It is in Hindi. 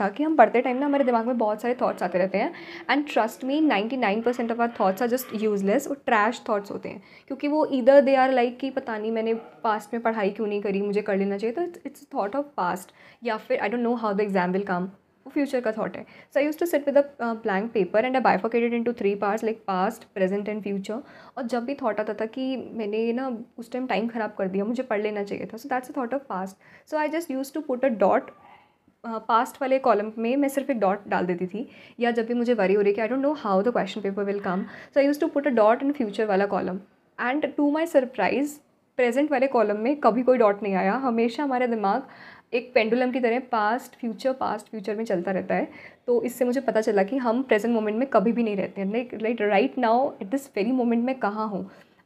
था कि हम पढ़ते टाइम ना हमारे दिमाग में बहुत सारे थॉट्स आते रहते हैं and trust me ninety nine percent of our thoughts are just useless और ट्रैश थाट्स होते हैं क्योंकि वो इधर दे आर लाइक कि पता नहीं मैंने पास्ट में पढ़ाई क्यों नहीं करी मुझे कर लेना चाहिए तो इट्स थाट ऑफ पास्ट या फिर I don't know how the exam will come वो फ्यूचर का थॉट है so I use to sit with a blank paper and I bifurcated into three parts like past present and future और जब भी थॉट आता था कि मैंने ना उस टाइम टाइम ख़राब कर दिया मुझे पढ़ लेना चाहिए था so that's a thought of past so I just use to put a dot past वाले कॉलम में मैं सिर्फ एक डॉट डाल देती थी या जब भी मुझे वरी हो रही कि I don't know how the question paper will come so I use to put a dot in future वाला column and to my surprise present वाले कॉलम में कभी कोई डॉट नहीं आया हमेशा हमारा दिमाग एक पेंडुलम की तरह पास्ट फ्यूचर पास्ट फ्यूचर में चलता रहता है तो इससे मुझे पता चला कि हम प्रेजेंट मोमेंट में कभी भी नहीं रहते हैं like right now at this very moment में कहाँ हूँ